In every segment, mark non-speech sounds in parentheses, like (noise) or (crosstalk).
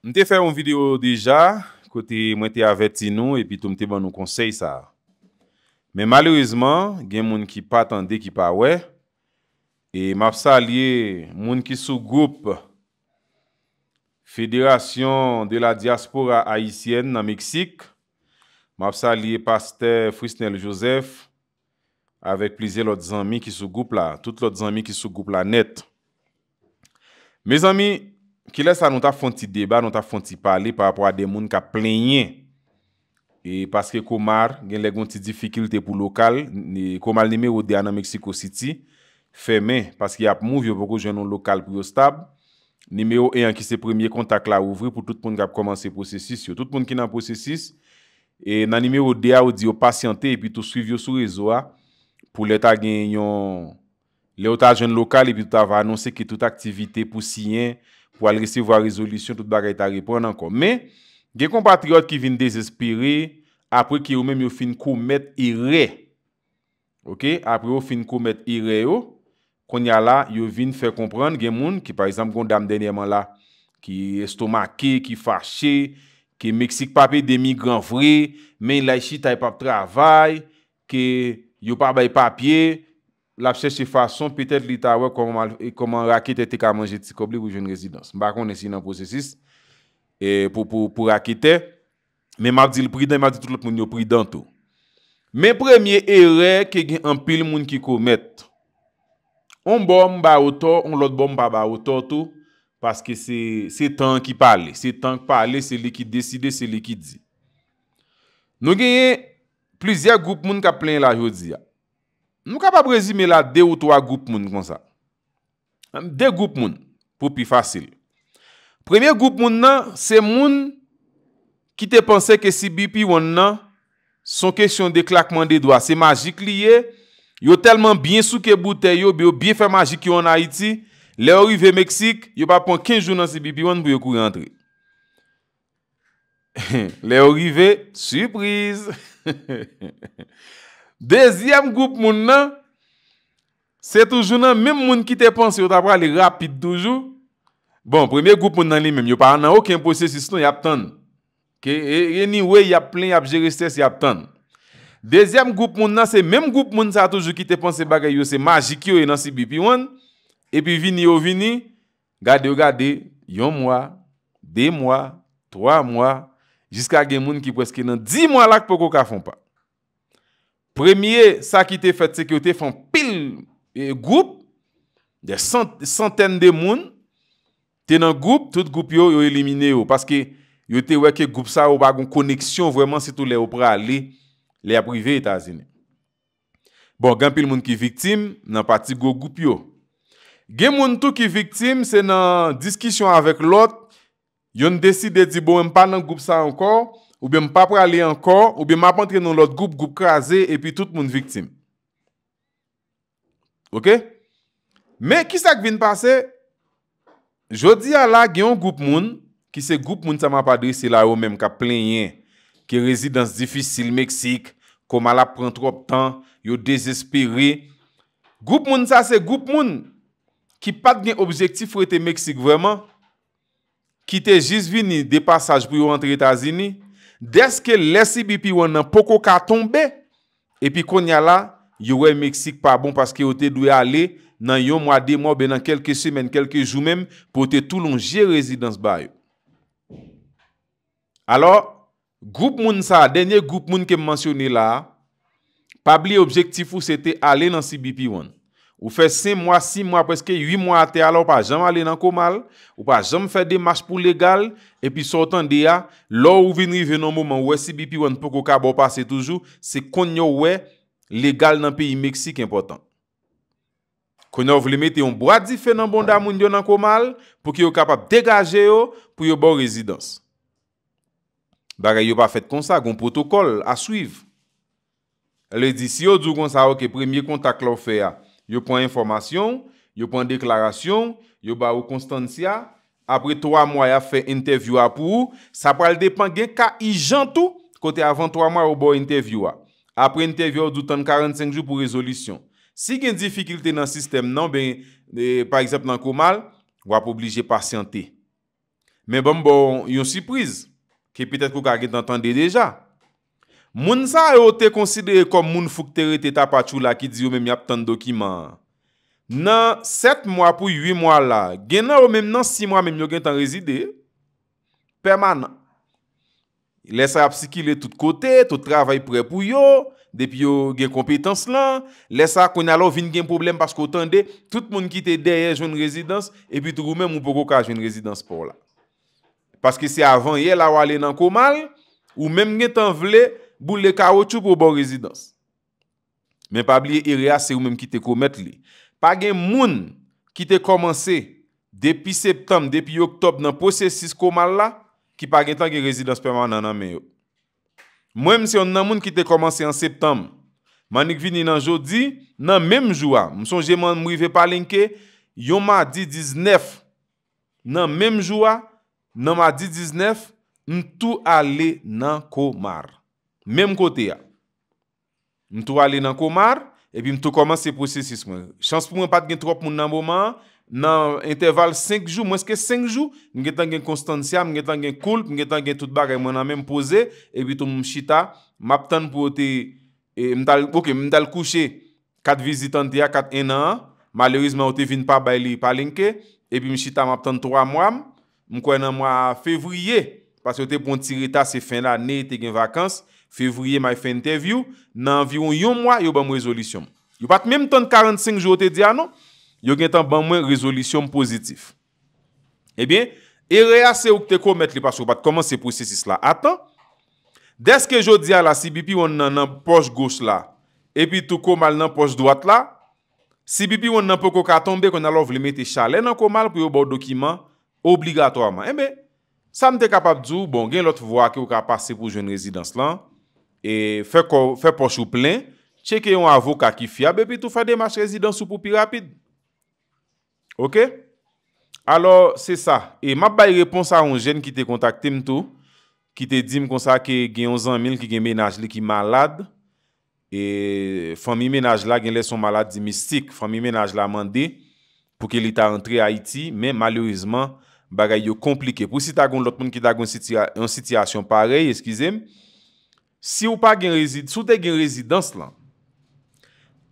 Mwen te fè yon video dija, kote mwen te avè ti nou, e pi tou mwen te ban nou konsey sa. Men malouizman, gen moun ki patande ki pa wè, e map sa liye moun ki sou group Fédération de la Diaspora Haitienne nan Meksik, map sa liye Pasteur Frisnel Joseph, avèk plizè lòt zanmi ki sou group la, tout lòt zanmi ki sou group la net. Me zanmi, Kile sa nou ta fon ti deba, nou ta fon ti pale pa apwa de moun ka plenye. E paske komar gen legon ti difikilte pou lokal e komal nime ou de anan Meksiko City feme, paske yap mou yo poko jenon lokal pou yo stab nime ou e an ki se premye kontak la ouvri pou tout poun ki ap komanse posesis yo. Tout poun ki nan posesis e nan nime ou de a ou di yo pasyante epi tou suiv yo sou rezo a pou leta gen yon le ou ta jen lokal epi tou ta va anonse ki tout aktivite pou siyen pou al resevo a rezolisyon, tout bagay ta repon anko. Me, ge kompatriot ki vin desespire, apre ki yo men yo fin kou met ire. Ok, apre yo fin kou met ire yo, konya la, yo vin fe kompran, ge moun ki parizam kondam denyeman la, ki estomake, ki fache, ki meksik pape demi gran vre, men laishi tay pape travay, ki yo pa bay papye, la pseche fason petèd li ta wè koman rakete te ka manje ti kobli pou joun rezidans. Mbakon esi nan prosesis pou rakete. Men madil pridan, men madil tout lop moun yo pridan tou. Men premye ere ke gen anpil moun ki koumet. On bom ba oto, on lot bom ba ba oto tou, paske se tan ki pale, se tan ki pale, se li ki deside, se li ki di. Nou genye plizia goup moun ka plen la jodi ya. Nou ka pa prezime la de ou to a goup moun kon sa. De goup moun, pou pi fasil. Premye goup moun nan, se moun ki te pense ke si bi pi wan nan, son kesyon de klakman de dwa. Se magik li ye, yo telman bin souke boute yo, bi yo bin fe magik yo an Haiti, le orive Meksik, yo pa pon kinjou nan si bi pi wan, bi yo kou rentre. (laughs) Le orive, surprise! (laughs) Dezyam goup moun nan, se toujou nan, mem moun ki te pon se yo tapra li rapid toujou, bon, preme goup moun nan li men, yo pa anan oken posye si slo yaptan, ke eni we yap plen yap jere stes yaptan. Dezyam goup moun nan, se mem goup moun sa toujou ki te pon se bagay yo, se magik yo enansi bi e pi wan, epi vini yo vini, gade yo gade, yon mwa, dey mwa, twa mwa, jiska gen moun ki pweske nan, di mwa lak poko kafon pa. Premye sa ki te fet se ki yo te fan pil e, goup, de santen de moun, te nan goup, tout goup yo yo elimine yo, paske yo te weke goup sa yo bagon koneksyon, vweman se tou le opra li, le aprive etazine. Bon, gen pil moun ki viktim nan pati go goup yo. Gen moun tou ki viktim, se nan diskisyon avek lot, yon deside di bo mpa nan goup sa ankor, Ou bèm pa pralè ankor, ou bèm ap antre nou lòt goup, goup krasè, e pi tout moun viktim. Ok? Mè, ki sa k vin pase? Je di a la, gen yon goup moun, ki se goup moun sa ma padri, se la yo mèm ka plènyen, ki rezidans difisil Meksik, koma la pren trop tan, yo dezespire. Goup moun sa, se goup moun, ki pat gen objektif frete Meksik vèman, ki te jiz vini de passage pou yo antre etazini, Deske le CBP-1 nan poko ka tombe, epi konya la, yowè Meksik pa bon paske yo te dwe ale nan yon mwa de mwa be nan kelke semen, kelke jou men, pou te tou lonje rezidans bay. Alo, goup moun sa, denye goup moun kem mansyone la, pabli objektif ou se te ale nan CBP-1. Ou fe 5 mwa, 6 mwa, preske 8 mwa ate, alo ou pa jam ale nan komal, ou pa jam fe demache pou legal, epi sotan de ya, lor ou vinri venon mouman, wè si bi pi wè npo koka bo pase toujou, se konyo wè legal nan peyi Meksik important. Konyo ou vle mette yon bradi fe nan bonda moun diyo nan komal, pou ki yo kapap degaje yo, pou yo bon rezidans. Baga yo pa fet kon sa, gon protokol, a suiv. Le di, si yo djou kon sa wè ki premier kontak la ou fe ya, ah. Yo pran informasyon, yo pran deklarasyon, yo ba ou Konstantia, apre 3 mwa ya fe entevywa pou ou, sa pral depan gen ka i jantou kote avan 3 mwa ou bo entevywa. Apre entevywa ou doutan 45 jou pou rezolisyon. Si gen difikilte nan sistem nan, ben, e, par exemple nan Komal, wap oblije pasyante. Men bon bon, yon sipriz, ki petet kou ka gen t'entande deja. Moun sa yo te konsidere kom moun fuk tere te tapachou la ki di yo men mi ap tan dokiman. Nan set mwa pou yu mwa la, gen nan yo men nan si mwa men yo gen tan rezide, permanent. Lesa ap si ki le tout kote, tout travay pre pou yo, depi yo gen kompetans lan, lesa kon alo vin gen problem pasko tan de, tout moun ki te deryen joun rezidans, epi tou mwen moun poko ka joun rezidans pou la. Paske se avan ye la wale nan komal, ou men men tan vle, Boul le karo chou pou bon rezidans. Men pabli e rease ou menm ki te komet li. Page moun ki te komanse depi septem, depi oktob nan posesis komal la, ki page tanke rezidans perman nananmen yo. Mwenm se yon nan moun ki te komanse an septem, manik vini nan jodi, nan menm jwa, mson jeman mou yve palenke, yon ma di diznef nan menm jwa, nan ma di diznef, mtou ale nan komar. Mèm kote ya. Mèm tou alè nan komar, epi mèm tou koman se prosesis mwen. Chans pou mwen pat gen trop moun nan mouman, nan interval 5 jou, mwen ske 5 jou, mwen gen tan gen konstantiam, mwen gen tan gen kulp, mwen gen tan gen tout bagay mwen nan mèm pose, epi tou mwen chita, mwen ap tan pou ote, e, mwen dal kouche 4 vizitantia, 4 ena an, malerizman ote vin pa bay li palenke, epi mwen chita mwen ap tan 3 mwam, mwen kwen nan mwen fevriye, pas yo te pon tirita se fin la, ne te gen vakans, Fevriye may fè interview, nan environ yon mwa yo ban mwen rezolisyon. Yo pat mèm ton 45 jou te diyan ah nou, yo gen tan ban mwen rezolisyon pozitif. Ebyen, eh e re ase ou te komet li pas ou pat komanse pou sisi sla. Atan, deske jou diyan la CBP yon nan poch goush la, epi tou komal nan poch dwat la, CBP yon nan pou koka tombe kon alo vleme te chale nan komal pou yo bò dokiman obligatorman. Ebyen, eh sa mte kapap djou, bon gen lot vwa ki ou ka pase pou joun rezidans la an. E fè poch ou plè Cheke yon avokat ki fya Be pi tou fè demach rezidans ou poupi rapid Ok Alors se sa E map bay repons a yon jen ki te kontakte mto Ki te dim konsa ke gen 11 an mil Ki gen menaj li ki malad E fè mi menaj la Gen leson malad di mi sik Fè mi menaj la mande Pou ke li ta rentre Haiti Men malorizman bagay yo komplike Pou si ta goun lot moun ki ta goun sitiyasyon parey Eskize m Si ou pa gen rezidans, sou te gen rezidans lan,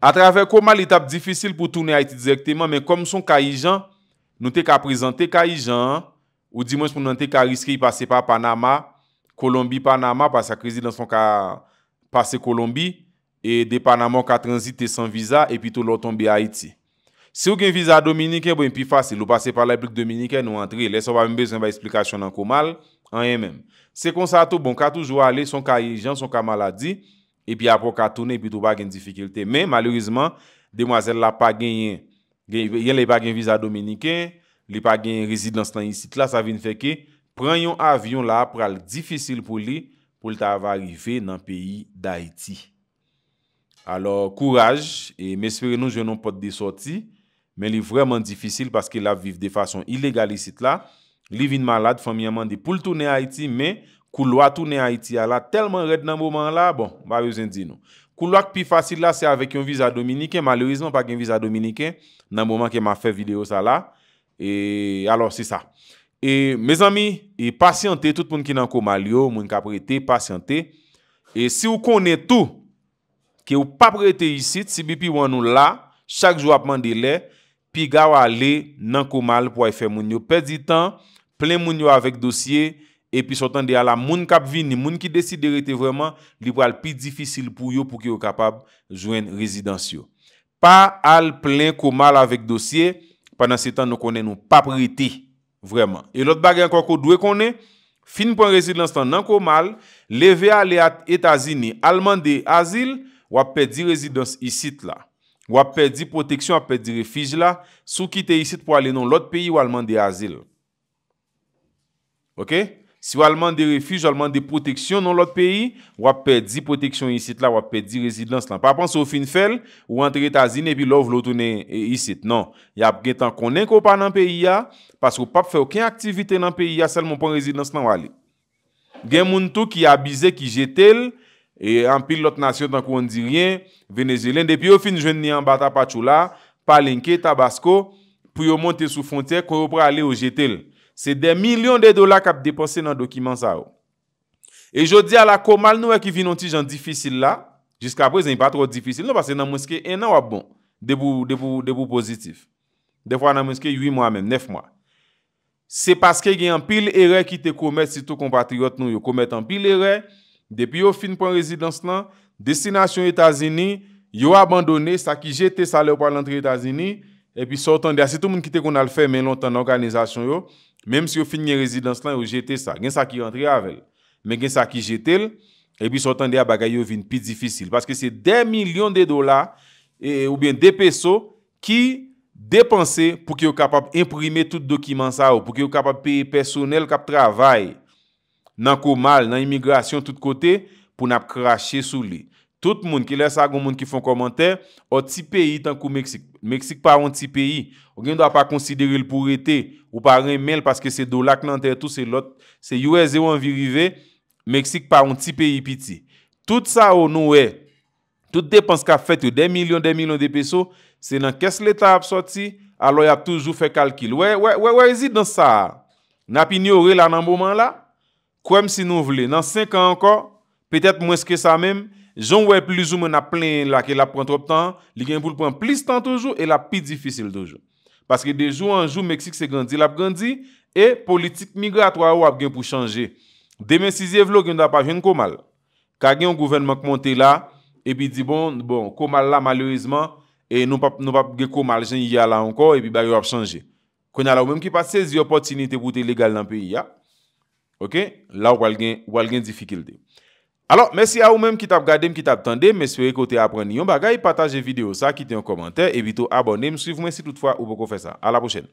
a traver komal etap difisil pou toune Haiti direkteman, men kom son kajijan, nou te ka prezante kajijan, ou di mwenj pou nou te ka riske yi pase pa Panama, Kolombi-Panama, pa sa rezidans son ka pase Kolombi, e de Panama ou ka transit te san viza, e pito lor tombe Haiti. Si ou gen viza Dominiken, bon yon e pi fasi, nou pase pala yon Dominiken, nou antre, lè so pa mwen bezen ba esplikasyon nan komal, Se kon sa to, bon, ka toujou ale, son ka hijan, son ka maladi, epi apon ka toune, epi tou pa gen difikilte. Men, malorizman, demwazel la pa genyen, genyen le pa genyen visa dominiken, le pa genyen rezidans tan isi. Tla sa vin feke, prenyon avyon la, pral difisil pou li, pou lta ava arrive nan peyi da iti. Alors, kouraj, e mespere nou jenon pot de sorti, men li vreman difisil, paske la viv de fason ilegal isi tla, Livin malad, famyaman di pou l toune Haiti, me kou lwa toune Haiti a la, telman red nan mouman la, bon, ba vezen di nou. Kou lwa ki pi fasil la, se avek yon visa Dominiken, malerizman pa gen visa Dominiken, nan mouman ke ma fe video sa la, e, alor se sa. E, me zami, e pasyante, tout moun ki nan ko mal yo, moun ka prete, pasyante, e si ou kone tou, ke ou pa prete yisit, si bi pi wan nou la, chak jou apman de lè, e, pi ga wale nan komal pou waye fe moun yo pedi tan, ple moun yo avek dosye, epi sotan de ala moun kap vini, moun ki desi de rete vreman, li pral pi difisil pou yo pou ki yo kapab jwen rezidansyo. Pa al ple komal avek dosye, panan se tan nou konen nou pap rete, vreman. E lot bagen kwa kou dwe konen, fin pou en rezidans tan nan komal, leve ale at Etazini, alman de azil, wap pedi rezidans isit la. Wap perdi proteksyon, wap perdi refij la, sou ki te isit pou ale nan lot peyi ou alman de azil. Ok? Si ou alman de refij, ou alman de proteksyon nan lot peyi, wap perdi proteksyon isit la, wap perdi rezidans lan. Pa apan sou fin fel, ou antre etazine bi lov lotounen isit. Non, y ap gen tan konen ko pa nan peyi ya, paskou pap fe oken aktivite nan peyi ya, sel moun pon rezidans lan wale. Gen moun tou ki abize ki jetel... E an pil lot nasyon dan kou an di ryen Venezelen, depi yo fin jwen ni an bata pa chou la Palenke, Tabasco Puyo monte sou fontyer Kou yo prale o jetel Se de milyon de dola kap depose nan dokiman sa ou E jodi ala komal nou e ki vinon ti jan difisil la Jiska apre zan yon pa tro difisil Non pasen nan monske enan wap bon De pou positif Defwa nan monske 8 mwa men, 9 mwa Se paske gen an pil ere Ki te komet si tou kompatriot nou Yo komet an pil ere Depi yo fin pou yon rezidans lan, Destinasyon Etazini, Yo abandone, sa ki jete sa le ou pa l'antre Etazini, E pi sortan de a, se tout moun ki te kon al fè men lontan nan organizasyon yo, Mem si yo fin yon rezidans lan, yo jete sa, Gen sa ki yon antre avel, Men gen sa ki jete l, E pi sortan de a bagay yo vin pi difisil, Paske se de milyon de dola, e, Ou bien de peso, Ki depanse pou ki yo kapap imprime tout dokiman sa ou, Pou ki yo kapap pey personel kap travay, nan kou mal, nan imigrasyon tout kote pou nap krashe sou li tout moun ki lè sa goun moun ki fon komantè ou ti peyi tan kou Meksik Meksik pa ou ti peyi ou gen dwa pa konsidere l pou rete ou pa remel paske se do lak nan te se yowè zè ou anvi rive Meksik pa ou ti peyi piti tout sa ou nou wè tout depans ka fèt yo, 2 milyon, 2 milyon de peso se nan kes lè ta ap soti alo yap toujou fè kalkil wè wè wè wè zid nan sa nap inyo wè la nan boman la Kwenm si nou vle, nan 5 an anko, petet mweske sa men, joun wè plizou men ap plen la ke la pran trop tan, li gen pou l pran pliz tan toujou, e la pi difisil toujou. Paske de jou an jou, Meksik se gandhi la pran gandhi, e politik migrato a ou ap gen pou chanje. Demen 6 evlo, gen da pa jen komal. Ka gen ou gouvenman kmon te la, e pi di bon, bon, komal la malouizman, e nou pa ge komal jen yi ala anko, e pi ba yo ap chanje. Kwen ala ou menm ki pa 16, yo potinite koute legal nan peyi ya. Ok, la ou al gen, ou al gen zifikil de. Alors, mersi a ou menm ki tab gade, mki tab tende, mersi ou ekote apreni. Yon bagay, pataje video sa, kite yon komentè, evito abone, msiv mwen si toutfwa ou bo kon fè sa. A la prochen.